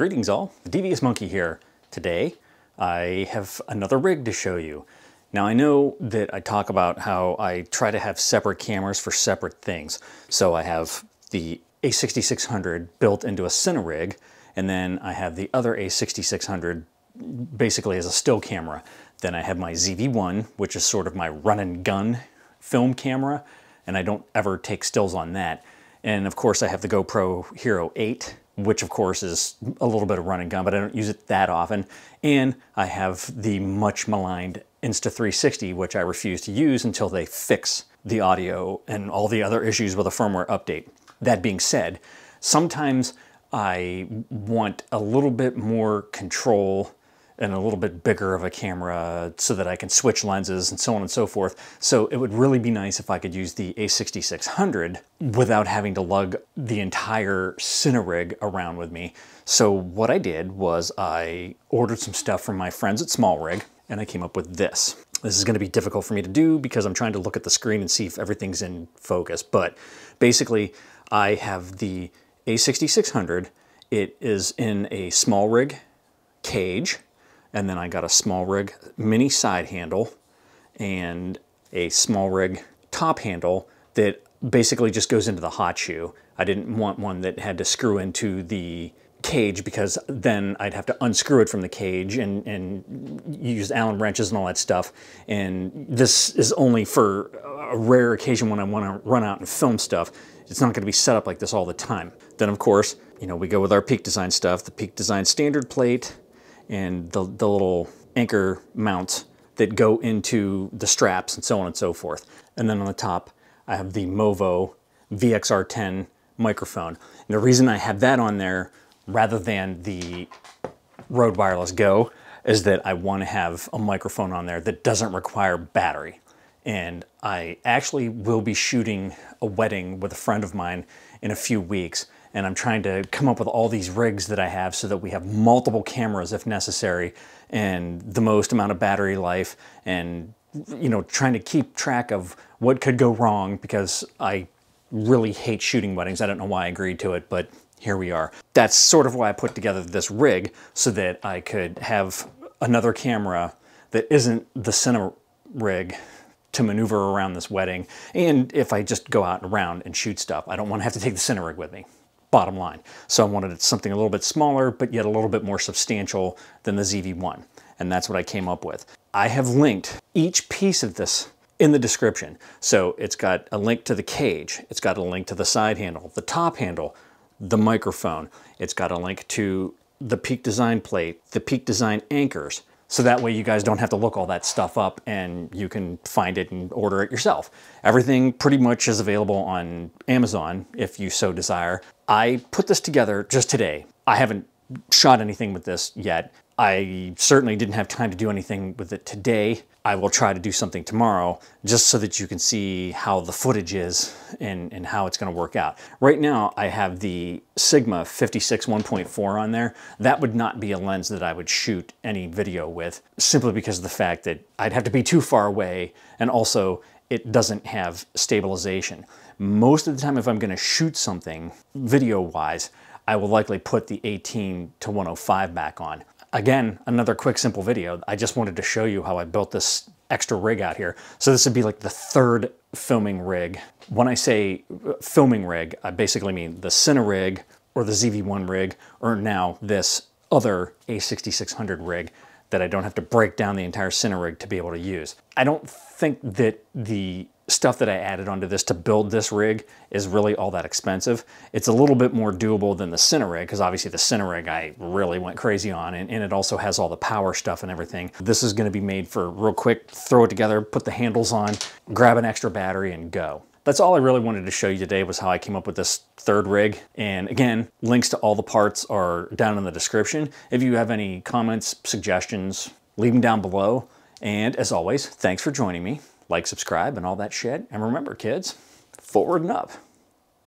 Greetings all, the Devious Monkey here. Today, I have another rig to show you. Now I know that I talk about how I try to have separate cameras for separate things. So I have the a6600 built into a Cine rig, and then I have the other a6600 basically as a still camera. Then I have my ZV-1, which is sort of my run and gun film camera, and I don't ever take stills on that. And of course I have the GoPro Hero 8, which of course is a little bit of run and gun, but I don't use it that often. And I have the much maligned Insta360, which I refuse to use until they fix the audio and all the other issues with a firmware update. That being said, sometimes I want a little bit more control and a little bit bigger of a camera so that I can switch lenses and so on and so forth. So it would really be nice if I could use the a6600 without having to lug the entire Cinerig around with me. So what I did was I ordered some stuff from my friends at Small Rig and I came up with this. This is gonna be difficult for me to do because I'm trying to look at the screen and see if everything's in focus. But basically I have the a6600. It is in a small rig cage and then I got a small rig mini side handle and a small rig top handle that basically just goes into the hot shoe. I didn't want one that had to screw into the cage because then I'd have to unscrew it from the cage and, and use Allen wrenches and all that stuff. And this is only for a rare occasion when I want to run out and film stuff. It's not going to be set up like this all the time. Then of course, you know, we go with our Peak Design stuff, the Peak Design standard plate, and the, the little anchor mounts that go into the straps and so on and so forth. And then on the top, I have the Movo VXR10 microphone. And the reason I have that on there rather than the Rode Wireless Go is that I want to have a microphone on there that doesn't require battery. And I actually will be shooting a wedding with a friend of mine in a few weeks and I'm trying to come up with all these rigs that I have so that we have multiple cameras if necessary and the most amount of battery life and you know trying to keep track of what could go wrong because I really hate shooting weddings. I don't know why I agreed to it, but here we are. That's sort of why I put together this rig so that I could have another camera that isn't the cinema rig to maneuver around this wedding. And if I just go out and around and shoot stuff, I don't want to have to take the cine rig with me bottom line. So I wanted something a little bit smaller, but yet a little bit more substantial than the ZV-1. And that's what I came up with. I have linked each piece of this in the description. So it's got a link to the cage, it's got a link to the side handle, the top handle, the microphone, it's got a link to the Peak Design plate, the Peak Design anchors, so that way you guys don't have to look all that stuff up and you can find it and order it yourself. Everything pretty much is available on Amazon if you so desire. I put this together just today. I haven't shot anything with this yet. I certainly didn't have time to do anything with it today. I will try to do something tomorrow just so that you can see how the footage is and, and how it's gonna work out. Right now I have the Sigma 56 1.4 on there. That would not be a lens that I would shoot any video with simply because of the fact that I'd have to be too far away and also it doesn't have stabilization. Most of the time if I'm gonna shoot something video wise, I will likely put the 18 to 105 back on. Again, another quick, simple video. I just wanted to show you how I built this extra rig out here. So this would be like the third filming rig. When I say uh, filming rig, I basically mean the Cinerig rig or the ZV-1 rig, or now this other A6600 rig that I don't have to break down the entire Cinerig rig to be able to use. I don't think that the stuff that I added onto this to build this rig is really all that expensive. It's a little bit more doable than the Cinerig because obviously the Cinerig I really went crazy on and, and, it also has all the power stuff and everything. This is gonna be made for real quick, throw it together, put the handles on, grab an extra battery and go. That's all I really wanted to show you today was how I came up with this third rig. And again, links to all the parts are down in the description. If you have any comments, suggestions, leave them down below. And as always, thanks for joining me like, subscribe, and all that shit. And remember, kids, forward and up.